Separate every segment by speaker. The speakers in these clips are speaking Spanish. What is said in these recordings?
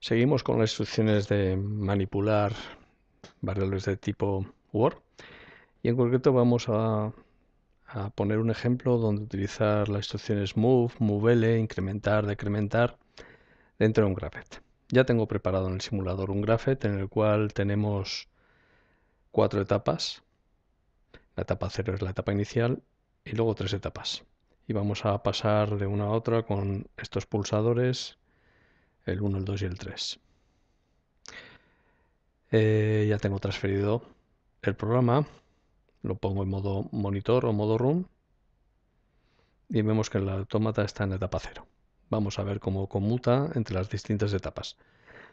Speaker 1: Seguimos con las instrucciones de manipular variables de tipo Word y en concreto vamos a, poner un ejemplo donde utilizar las instrucciones move, moveL, incrementar, decrementar dentro de un graphet. Ya tengo preparado en el simulador un graphet en el cual tenemos cuatro etapas. La etapa 0 es la etapa inicial y luego tres etapas. Y vamos a pasar de una a otra con estos pulsadores el 1, el 2 y el 3. Eh, ya tengo transferido el programa, lo pongo en modo monitor o modo room y vemos que el autómata está en la etapa 0. Vamos a ver cómo conmuta entre las distintas etapas.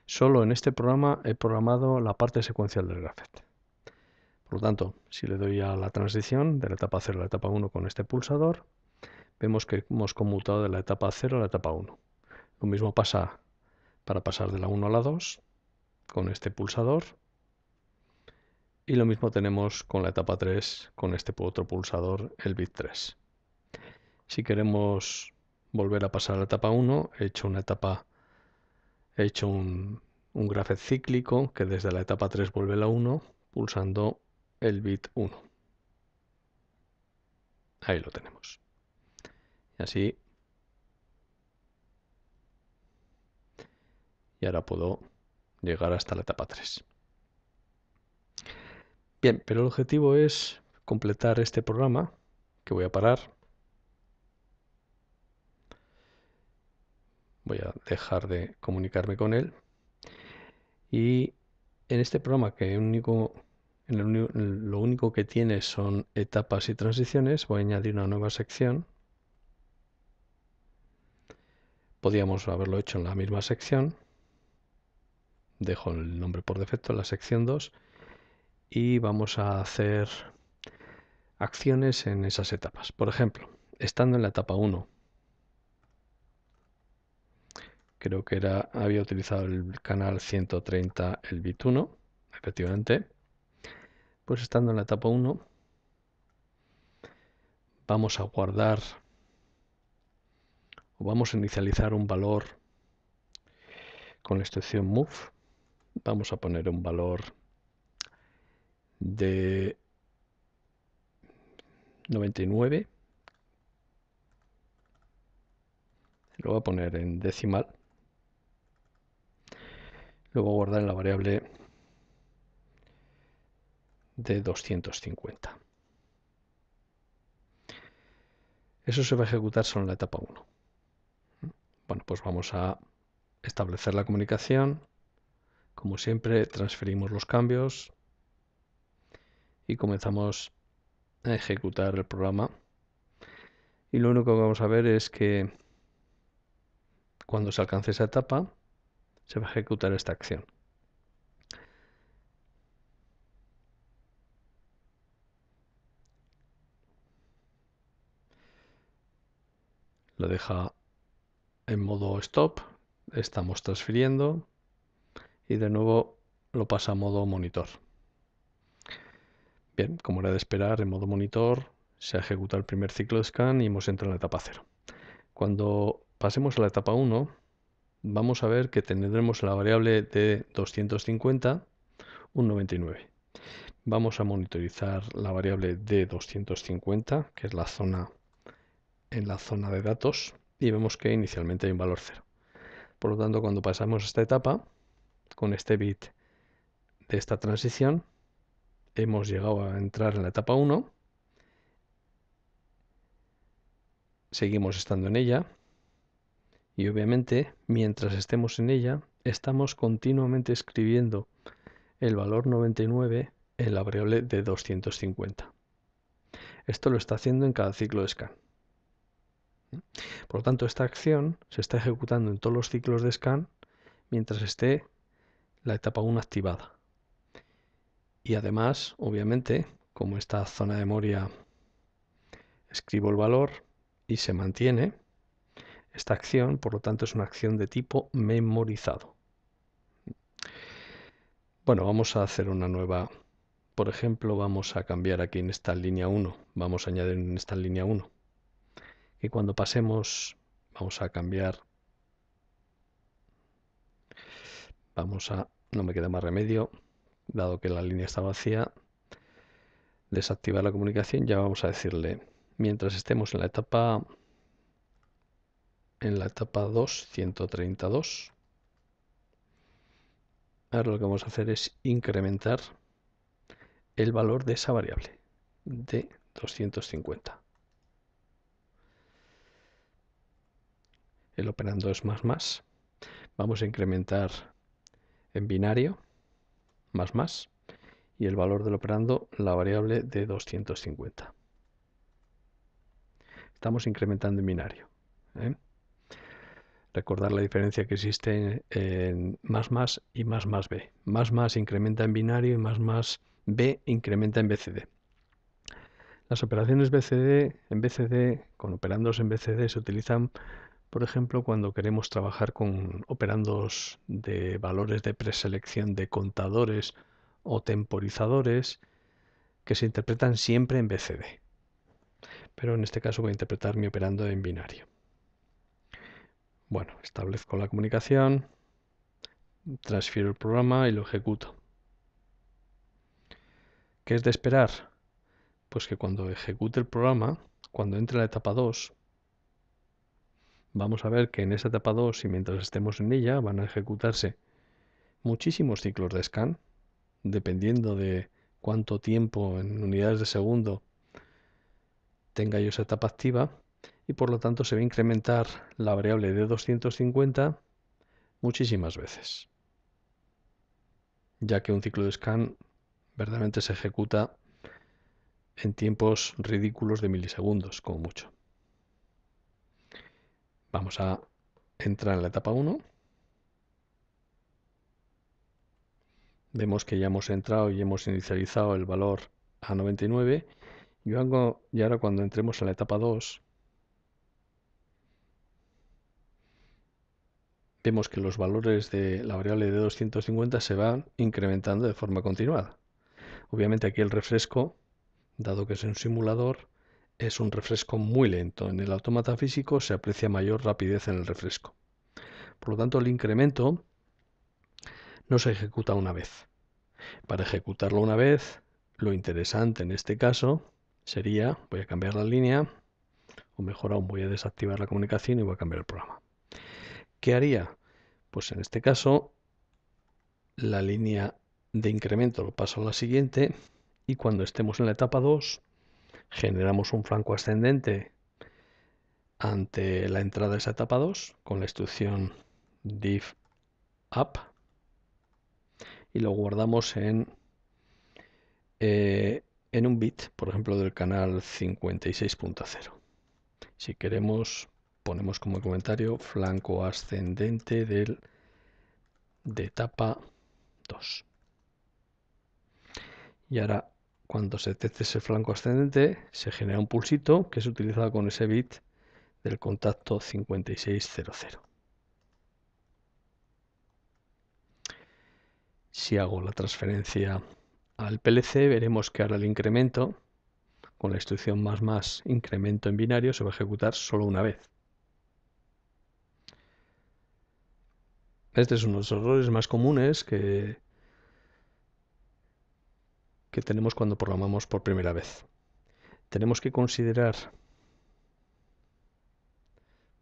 Speaker 1: Solo en este programa he programado la parte secuencial del Graphet. Por lo tanto, si le doy a la transición de la etapa 0 a la etapa 1 con este pulsador, vemos que hemos conmutado de la etapa 0 a la etapa 1. Lo mismo pasa para pasar de la 1 a la 2 con este pulsador. Y lo mismo tenemos con la etapa 3 con este otro pulsador, el bit 3. Si queremos volver a pasar a la etapa 1, he hecho una etapa, he hecho un, un cíclico que desde la etapa 3 vuelve a la 1 pulsando el bit 1. Ahí lo tenemos. Y así y ahora puedo llegar hasta la etapa 3. Bien, pero el objetivo es completar este programa que voy a parar. Voy a dejar de comunicarme con él. Y en este programa que único, lo único que tiene son etapas y transiciones, voy a añadir una nueva sección. Podríamos haberlo hecho en la misma sección, dejo el nombre por defecto, la sección 2, y vamos a hacer acciones en esas etapas. Por ejemplo, estando en la etapa 1, creo que era, había utilizado el canal 130, el bit 1, efectivamente, pues estando en la etapa 1, vamos a guardar o vamos a inicializar un valor con la instrucción move vamos a poner un valor de 99 lo voy a poner en decimal lo voy a guardar en la variable de 250 eso se va a ejecutar solo en la etapa 1 bueno pues vamos a establecer la comunicación como siempre, transferimos los cambios y comenzamos a ejecutar el programa. Y lo único que vamos a ver es que cuando se alcance esa etapa, se va a ejecutar esta acción. Lo deja en modo stop, estamos transfiriendo y de nuevo lo pasa a modo monitor. Bien, como era de esperar, en modo monitor se ejecuta el primer ciclo de scan y hemos entrado en la etapa 0. Cuando pasemos a la etapa 1, vamos a ver que tendremos la variable de 250, un 99. Vamos a monitorizar la variable de 250, que es la zona en la zona de datos, y vemos que inicialmente hay un valor 0. Por lo tanto, cuando pasamos a esta etapa, con este bit de esta transición hemos llegado a entrar en la etapa 1. Seguimos estando en ella. Y obviamente, mientras estemos en ella, estamos continuamente escribiendo el valor 99 en la variable de 250. Esto lo está haciendo en cada ciclo de scan. Por tanto, esta acción se está ejecutando en todos los ciclos de scan mientras esté la etapa 1 activada. Y además, obviamente, como esta zona de memoria escribo el valor y se mantiene, esta acción, por lo tanto, es una acción de tipo memorizado. Bueno, vamos a hacer una nueva. Por ejemplo, vamos a cambiar aquí en esta línea 1. Vamos a añadir en esta línea 1. Y cuando pasemos, vamos a cambiar Vamos a, no me queda más remedio, dado que la línea está vacía, desactivar la comunicación. Ya vamos a decirle, mientras estemos en la etapa en la etapa 2, Ahora lo que vamos a hacer es incrementar el valor de esa variable de 250. El operando es más más. Vamos a incrementar en binario, más más, y el valor del operando, la variable de 250. Estamos incrementando en binario. ¿eh? Recordar la diferencia que existe en más más y más más b. Más más incrementa en binario y más más b incrementa en BCD. Las operaciones BCD en BCD, con operandos en BCD, se utilizan por ejemplo, cuando queremos trabajar con operandos de valores de preselección de contadores o temporizadores que se interpretan siempre en BCD. Pero en este caso voy a interpretar mi operando en binario. Bueno, establezco la comunicación, transfiero el programa y lo ejecuto. ¿Qué es de esperar? Pues que cuando ejecute el programa, cuando entre la etapa 2, vamos a ver que en esa etapa 2 y mientras estemos en ella van a ejecutarse muchísimos ciclos de scan, dependiendo de cuánto tiempo en unidades de segundo tenga yo esa etapa activa y por lo tanto se va a incrementar la variable de 250 muchísimas veces, ya que un ciclo de scan verdaderamente se ejecuta en tiempos ridículos de milisegundos, como mucho. Vamos a entrar en la etapa 1. Vemos que ya hemos entrado y hemos inicializado el valor a 99. y ahora cuando entremos a la etapa 2, vemos que los valores de la variable de 250 se van incrementando de forma continuada. Obviamente aquí el refresco, dado que es un simulador, es un refresco muy lento. En el automata físico se aprecia mayor rapidez en el refresco. Por lo tanto, el incremento no se ejecuta una vez. Para ejecutarlo una vez, lo interesante en este caso sería, voy a cambiar la línea, o mejor aún, voy a desactivar la comunicación y voy a cambiar el programa. ¿Qué haría? Pues en este caso, la línea de incremento lo paso a la siguiente y cuando estemos en la etapa 2, generamos un flanco ascendente ante la entrada de esa etapa 2 con la instrucción div up y lo guardamos en, eh, en un bit, por ejemplo, del canal 56.0. Si queremos, ponemos como comentario flanco ascendente del, de etapa 2. Y ahora cuando se detecte ese flanco ascendente, se genera un pulsito que es utilizado con ese bit del contacto 5600. Si hago la transferencia al PLC, veremos que ahora el incremento, con la instrucción más más incremento en binario, se va a ejecutar solo una vez. Este es uno de los errores más comunes que que tenemos cuando programamos por primera vez. Tenemos que considerar...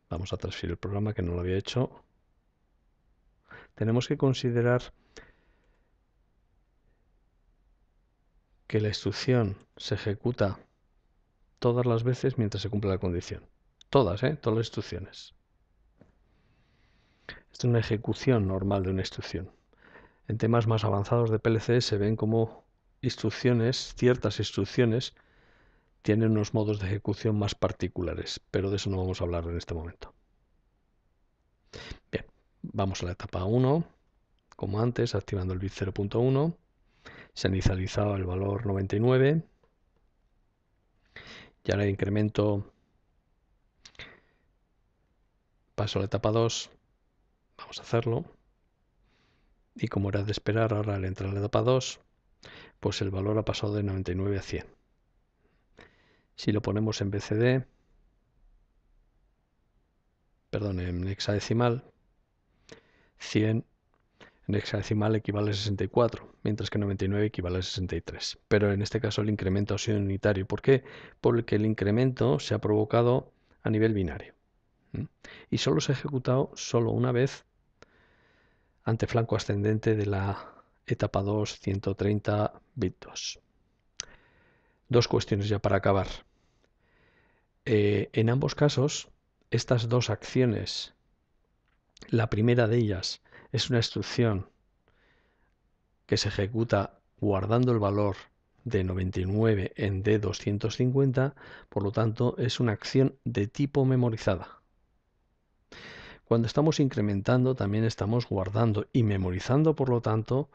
Speaker 1: Vamos a transferir el programa que no lo había hecho. Tenemos que considerar que la instrucción se ejecuta todas las veces mientras se cumple la condición. Todas, ¿eh? Todas las instrucciones. Esta es una ejecución normal de una instrucción. En temas más avanzados de PLC se ven como instrucciones, ciertas instrucciones, tienen unos modos de ejecución más particulares, pero de eso no vamos a hablar en este momento. Bien, vamos a la etapa 1, como antes, activando el bit 0.1, se ha inicializado el valor 99, ya le incremento, paso a la etapa 2, vamos a hacerlo, y como era de esperar, ahora al entrar a la etapa 2, pues el valor ha pasado de 99 a 100. Si lo ponemos en BCD, perdón, en hexadecimal, 100 en hexadecimal equivale a 64, mientras que 99 equivale a 63. Pero en este caso el incremento ha sido unitario. ¿Por qué? Porque el incremento se ha provocado a nivel binario. Y solo se ha ejecutado solo una vez ante flanco ascendente de la etapa 2, 130, bit 2. Dos cuestiones ya para acabar. Eh, en ambos casos, estas dos acciones, la primera de ellas es una instrucción que se ejecuta guardando el valor de 99 en D250, por lo tanto es una acción de tipo memorizada. Cuando estamos incrementando también estamos guardando y memorizando, por lo tanto,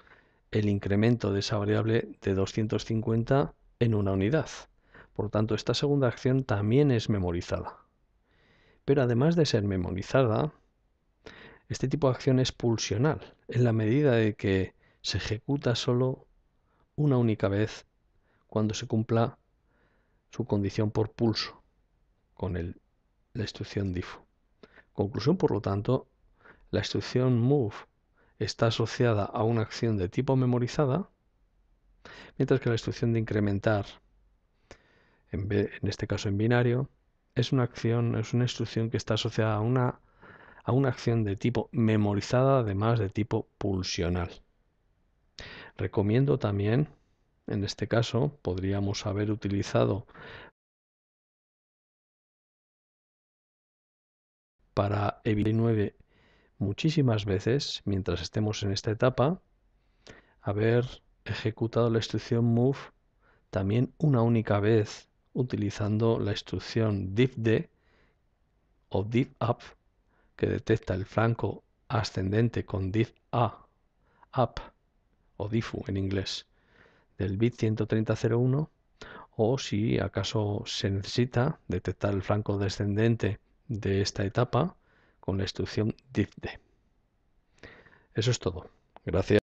Speaker 1: el incremento de esa variable de 250 en una unidad. Por tanto, esta segunda acción también es memorizada. Pero además de ser memorizada, este tipo de acción es pulsional, en la medida de que se ejecuta solo una única vez cuando se cumpla su condición por pulso con la instrucción diff. Conclusión, por lo tanto, la instrucción move está asociada a una acción de tipo memorizada, mientras que la instrucción de incrementar, en, este caso en binario, es una acción, es una instrucción que está asociada a una, a una acción de tipo memorizada, además de tipo pulsional. Recomiendo también, en este caso, podríamos haber utilizado para evitar 9 muchísimas veces mientras estemos en esta etapa haber ejecutado la instrucción move también una única vez utilizando la instrucción divd o div up que detecta el franco ascendente con div a up o difu en inglés del bit 130.01 o si acaso se necesita detectar el franco descendente de esta etapa con la instrucción DifD. Eso es todo. Gracias.